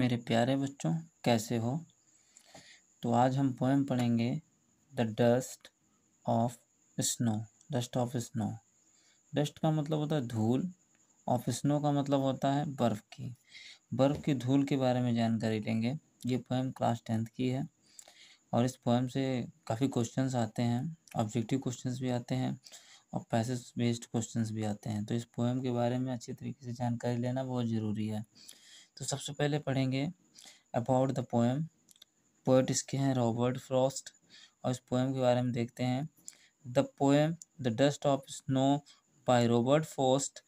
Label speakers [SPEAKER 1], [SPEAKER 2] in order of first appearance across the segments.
[SPEAKER 1] मेरे प्यारे बच्चों कैसे हो तो आज हम पोएम पढ़ेंगे the dust of snow dust of snow dust का मतलब होता है धूल ऑफ स्नो का मतलब होता है बर्फ़ की बर्फ़ की धूल के बारे में जानकारी लेंगे ये पोएम क्लास टेंथ की है और इस पोएम से काफ़ी क्वेश्चंस आते हैं ऑब्जेक्टिव क्वेश्चंस भी आते हैं और पैसेज बेस्ड क्वेश्चंस भी आते हैं तो इस पोएम के बारे में अच्छी तरीके से जानकारी लेना बहुत ज़रूरी है तो सबसे पहले पढ़ेंगे अबाउट द पोएम पोएट इसके हैं रॉबर्ट फ्रॉस्ट और इस पोएम के बारे में देखते हैं the poem the dust of snow by Robert Frost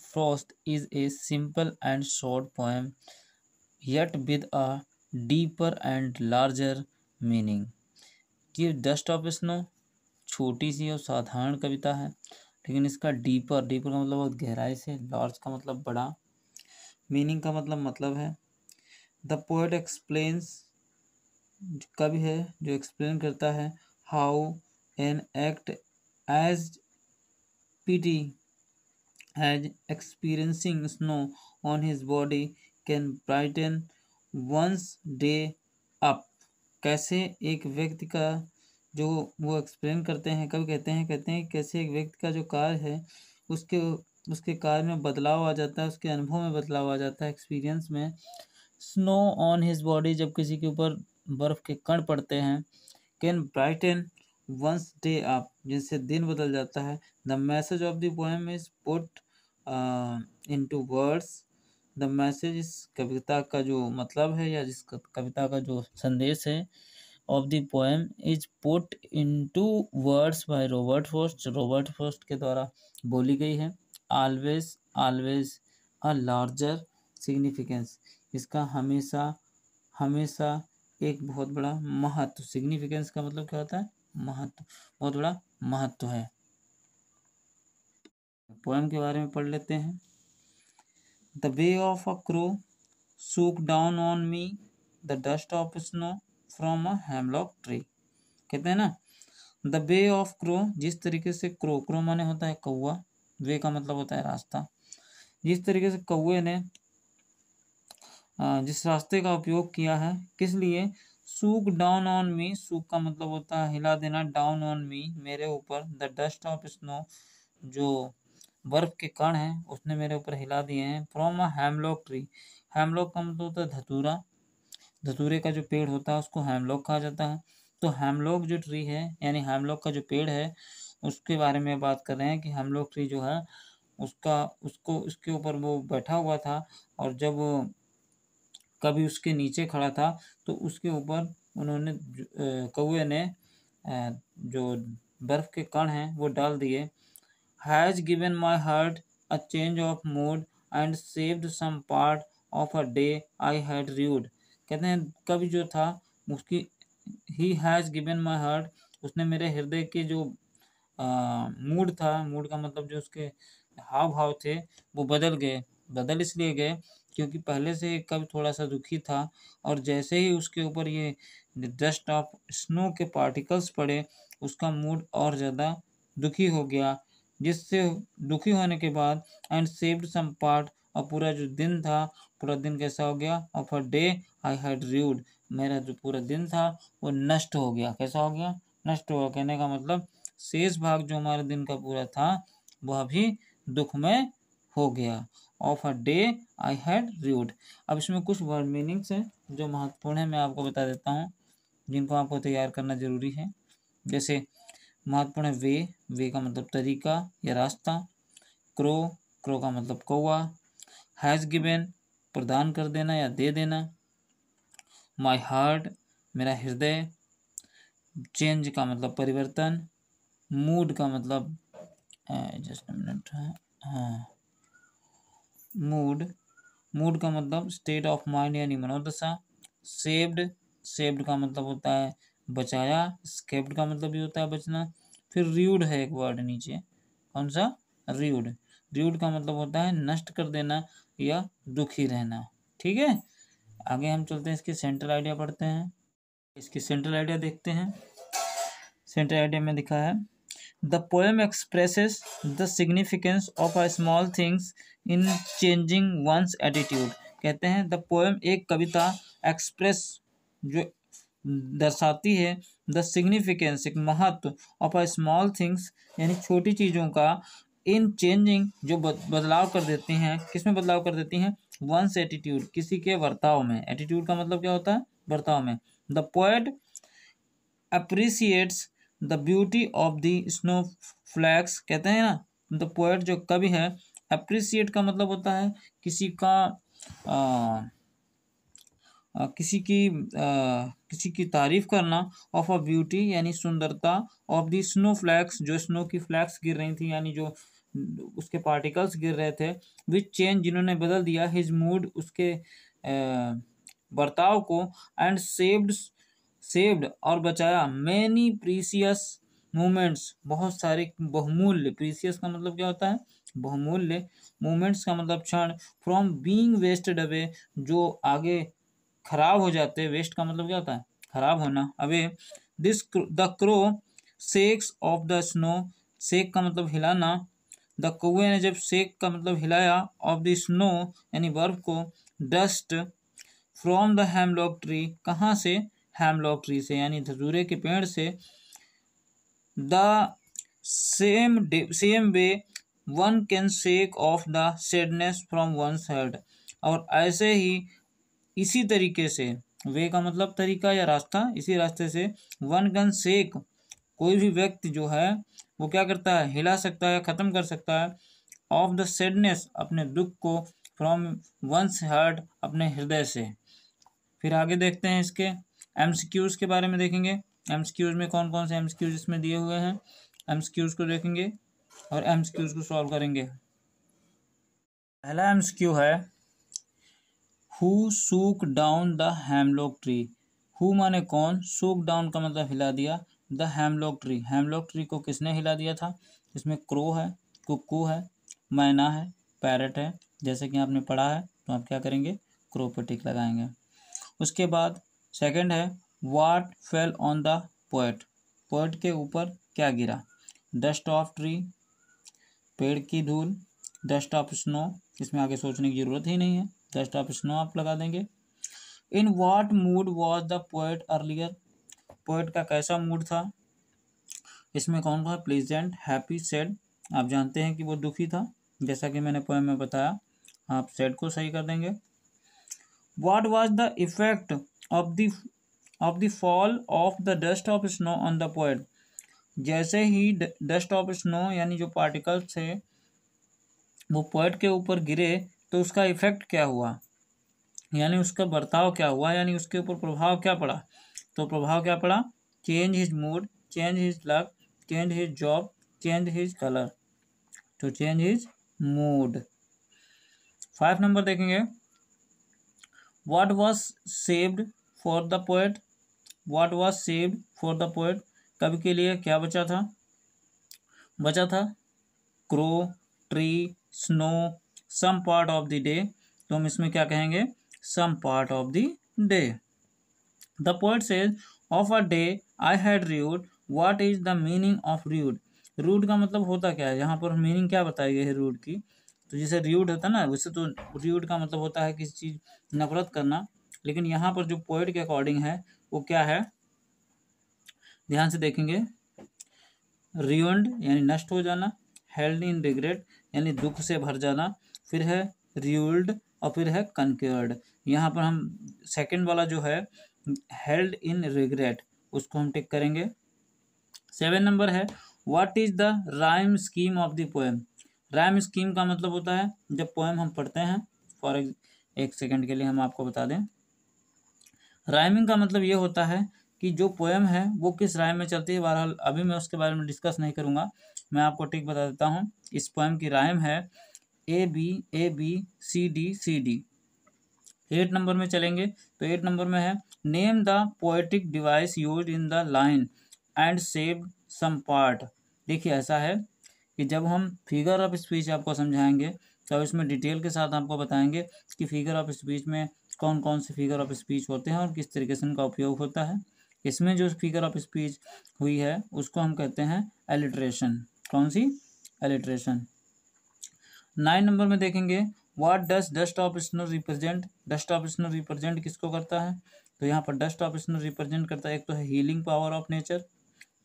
[SPEAKER 1] Frost is a simple and short poem yet with a deeper and larger meaning कि डस्ट ऑफ स्नो छोटी सी और साधारण कविता है लेकिन इसका डीपर डीपर का मतलब बहुत गहराई से लार्ज का मतलब बड़ा मीनिंग का मतलब मतलब है द पोएट एक्सप्लेन्स कवि है जो एक्सप्लेन करता है how an act as petty as experiencing snow on his body can brighten one's day up कैसे एक व्यक्ति का जो वो एक्सप्लेन करते हैं कभी कहते हैं कहते हैं कैसे एक व्यक्ति का जो कार्य है उसके उसके कार्य में बदलाव आ जाता है उसके अनुभव में बदलाव आ जाता है एक्सपीरियंस में स्नो ऑन हिज बॉडी जब किसी के ऊपर बर्फ़ के कण पड़ते हैं कैन ब्राइटन वंस डे आप जिनसे दिन बदल जाता है the message of the poem is put into words the message इस कविता का जो मतलब है या जिस कविता का जो संदेश है of the poem is put into words by Robert Frost Robert Frost के द्वारा बोली गई है always always a larger significance इसका हमेशा हमेशा एक बहुत बड़ा महत्व सिग्निफिकेंस का मतलब क्या होता है महत्व बहुत बड़ा महत्व है पोएम के बारे में पढ़ लेते हैं the way of a crow shook down on me the dust of snow from a hemlock tree कहते हैं ना द वे ऑफ क्रो जिस तरीके से क्रो क्रो माने होता है कौआ वे का मतलब होता है रास्ता जिस तरीके से कौए ने जिस रास्ते का उपयोग किया है किस लिए सूख डाउन ऑन मी सूख का मतलब होता है हिला देना डाउन ऑन मी मेरे ऊपर द डस्ट ऑफ स्नो जो बर्फ के कण हैं उसने मेरे ऊपर हिला दिए हैं from a hemlock tree hemlock का मतलब होता है धतूरा धतूरे का जो पेड़ होता है उसको हेमलॉक कहा जाता है तो हेमलॉक जो ट्री है यानी हेमलॉक का जो पेड़ है उसके बारे में बात कर रहे हैं कि हम लोग से जो है उसका उसको उसके ऊपर वो बैठा हुआ था और जब कभी उसके नीचे खड़ा था तो उसके ऊपर उन्होंने कौए ने जो बर्फ़ के कण हैं वो डाल दिए has given my heart a change of mood and saved some part of a day I had rued कहते हैं कभी जो था उसकी ही हैज़ गिवन माई हार्ट उसने मेरे हृदय के जो मूड था मूड का मतलब जो उसके हाव भाव थे वो बदल गए बदल इसलिए गए क्योंकि पहले से कब थोड़ा सा दुखी था और जैसे ही उसके ऊपर ये डस्ट ऑफ स्नो के पार्टिकल्स पड़े उसका मूड और ज़्यादा दुखी हो गया जिससे दुखी होने के बाद एंड सेव्ड सम पार्ट और पूरा जो दिन था पूरा दिन कैसा हो गया of a day I had rued मेरा जो पूरा दिन था वो नष्ट हो गया कैसा हो गया नष्ट हो गया कहने का मतलब शेष भाग जो हमारे दिन का पूरा था वह भी दुखमय हो गया of a day I had rued अब इसमें कुछ वर्ड मीनिंग्स हैं जो महत्वपूर्ण है मैं आपको बता देता हूँ जिनको आपको तैयार करना जरूरी है जैसे महत्वपूर्ण है वे वे का मतलब तरीका या रास्ता क्रो क्रो का मतलब कौआ हैज़ गिवेन प्रदान कर देना या दे देना माई हार्ट मेरा हृदय चेंज का मतलब परिवर्तन मूड का मतलब जस्ट मिनट हाँ मूड मूड हाँ, हाँ। का मतलब स्टेट ऑफ माइंड यानी मनोदशा सेव्ड सेव्ड का मतलब होता है बचाया स्केप्ड का मतलब भी होता है बचना फिर र्यूड है एक वर्ड नीचे कौन सा र्यूड र्यूड का मतलब होता है नष्ट कर देना या दुखी रहना ठीक है आगे हम चलते हैं इसके सेंट्रल आइडिया पढ़ते हैं इसकी सेंट्रल आइडिया देखते हैं सेंट्रल आइडिया में लिखा है the poem expresses the significance of a small things in changing one's attitude कहते हैं द पोएम एक कविता एक्सप्रेस जो दर्शाती है द सिग्निफिकेंस एक महत्व ऑफ अ स्मॉल थिंग्स यानी छोटी चीज़ों का इन चेंजिंग जो बदलाव कर देती हैं किस में बदलाव कर देती हैं वंस एटीट्यूड किसी के बर्ताव में एटीट्यूड का मतलब क्या होता है वर्ताव में the poet appreciates the beauty of the snow flakes कहते हैं ना द मतलब पोएट जो कवि है अप्रिसिएट का मतलब होता है किसी का आ, आ, किसी की आ, किसी की तारीफ करना ऑफ अ ब्यूटी यानी सुंदरता ऑफ द स्नो फ्लैक्स जो स्नो की फ्लैक्स गिर रही थी यानी जो उसके पार्टिकल्स गिर रहे थे विच चेंज जिन्होंने बदल दिया हिज मूड उसके बर्ताव को एंड सेव्ड सेव्ड और बचाया मैनी प्रीसियस मोमेंट्स बहुत सारे बहुमूल्य प्रीसियस का मतलब क्या होता है बहुमूल्य मोमेंट्स का मतलब क्षण फ्रॉम बीइंग वेस्टेड अवे जो आगे खराब हो जाते वेस्ट का मतलब क्या होता है खराब होना away this the crow shakes off the snow shake का मतलब हिलाना द कौए ने जब सेक का मतलब हिलाया ऑफ द स्नो यानी बर्फ को dust from the hemlock tree कहाँ से हेमलॉक ट्री से यानी धजूरे के पेड़ से the same same way one can shake off the sadness from one side और ऐसे ही इसी तरीके से वे का मतलब तरीका या रास्ता इसी रास्ते से वन कैन शेक कोई भी व्यक्ति जो है वो क्या करता है हिला सकता है ख़त्म कर सकता है ऑफ द सेडनेस अपने दुख को फ्रॉम वंस हार्ट अपने हृदय से फिर आगे देखते हैं इसके एम के बारे में देखेंगे एम में कौन कौन से एम इसमें दिए हुए हैं एम को देखेंगे और एम को सॉल्व करेंगे पहला एम है who shook down the hemlock tree who माने कौन सूक डाउन का मतलब हिला दिया the hemlock tree hemlock tree को किसने हिला दिया था इसमें क्रो है कुकू है मैना है पैरट है जैसे कि आपने पढ़ा है तो आप क्या करेंगे क्रो पर टिक लगाएंगे उसके बाद सेकंड है what fell on the poet poet के ऊपर क्या गिरा डस्ट ऑफ ट्री पेड़ की धूल डस्ट ऑफ स्नो इसमें आगे सोचने की ज़रूरत ही नहीं है डस्ट ऑफ स्नो आप लगा देंगे in what mood was the poet earlier poet का कैसा मूड था इसमें कौन था प्लीजेंट हैप्पी सेड आप जानते हैं कि वो दुखी था जैसा कि मैंने पोएम में बताया आप सेड को सही कर देंगे what was the effect of the of the fall of the dust of snow on the point जैसे ही डस्ट ऑफ स्नो यानी जो पार्टिकल्स थे वो पॉइंट के ऊपर गिरे तो उसका इफेक्ट क्या हुआ यानी उसका बर्ताव क्या हुआ यानी उसके ऊपर प्रभाव क्या पड़ा तो प्रभाव क्या पड़ा change his mood change his luck change his job change his colour तो change his mood five number देखेंगे what was saved for the poet what was saved for the poet कवि के लिए क्या बचा था बचा था crow tree snow some part of the day तो हम इसमें क्या कहेंगे some part of the day the poet says of a day I had rued what is the meaning of rued rued का मतलब होता क्या है यहाँ पर मीनिंग क्या बताई गई है रूड की तो जैसे रियूड होता है ना वैसे तो रियूड का मतलब होता है किसी चीज़ नफरत करना लेकिन यहाँ पर जो पोइट के अकॉर्डिंग है वो क्या है ध्यान से देखेंगे रियोन्ड यानी नष्ट हो जाना हेल्ड इन रिग्रेट यानी दुख से भर जाना फिर है रियूल्ड और फिर है कनक्योर्ड यहाँ पर हम सेकंड वाला जो है हेल्ड इन रिग्रेट उसको हम टिक करेंगे सेवन नंबर है what is the rhyme scheme of the poem rhyme scheme का मतलब होता है जब पोएम हम पढ़ते हैं फॉर एक सेकंड के लिए हम आपको बता दें राइमिंग का मतलब ये होता है कि जो पोएम है वो किस राइम में चलती है बहरहाल अभी मैं उसके बारे में डिस्कस नहीं करूँगा मैं आपको टिक बता देता हूँ इस पोएम की राइम है A B A B C D C D eight number में चलेंगे तो एट नंबर में है name the poetic device use in the line and save some part देखिए ऐसा है कि जब हम फिगर ऑफ स्पीच आपको समझाएंगे तब इसमें डिटेल के साथ आपको बताएंगे कि फिगर ऑफ स्पीच में कौन कौन से फिगर ऑफ स्पीच होते हैं और किस तरीके से उनका उपयोग होता है इसमें जो फिगर ऑफ स्पीच हुई है उसको हम कहते हैं एलिट्रेशन कौन सी एलिट्रेशन नाइन नंबर में देखेंगे what does dust of snow represent dust of snow represent किसको करता है तो यहाँ पर डस्ट ऑफ स्नो रिप्रेजेंट करता है एक तो है healing power of nature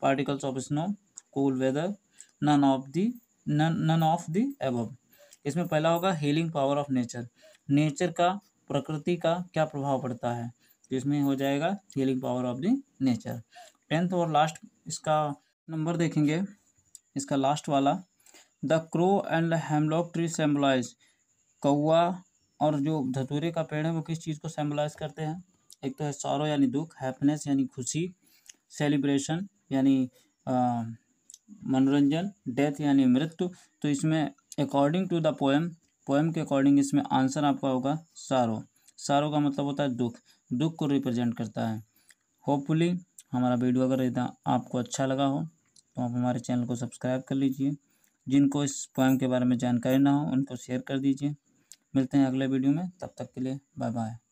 [SPEAKER 1] particles of snow cool weather none of the none none of the above इसमें पहला होगा healing power of nature nature का प्रकृति का क्या प्रभाव पड़ता है तो इसमें हो जाएगा healing power of the nature tenth और लास्ट इसका नंबर देखेंगे इसका लास्ट वाला the crow and hemlock tree symbolise कौआ और जो धतूरे का पेड़ है वो किस चीज़ को सेम्बलाइज करते हैं एक तो है सौरव यानी दुख हैप्पीनेस यानी खुशी सेलिब्रेशन यानी मनोरंजन डेथ यानी मृत्यु तो इसमें according to the poem poem के अकॉर्डिंग इसमें आंसर आपका होगा सारो सारो का मतलब होता है दुख दुख को रिप्रेजेंट करता है होपफुली हमारा वीडियो अगर इतना आपको अच्छा लगा हो तो आप हमारे चैनल को सब्सक्राइब कर लीजिए जिनको इस पोएम के बारे में जानकारी ना हो उनको शेयर कर दीजिए मिलते हैं अगले वीडियो में तब तक के लिए बाय बाय